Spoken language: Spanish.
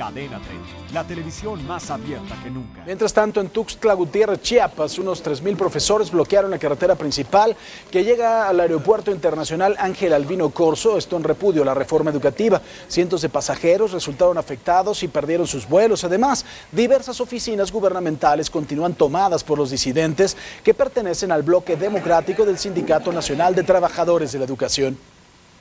Cadena 30, la televisión más abierta que nunca. Mientras tanto, en Tuxtla Gutiérrez, Chiapas, unos 3.000 profesores bloquearon la carretera principal que llega al Aeropuerto Internacional Ángel Albino Corso, esto en repudio a la reforma educativa. Cientos de pasajeros resultaron afectados y perdieron sus vuelos. Además, diversas oficinas gubernamentales continúan tomadas por los disidentes que pertenecen al bloque democrático del Sindicato Nacional de Trabajadores de la Educación.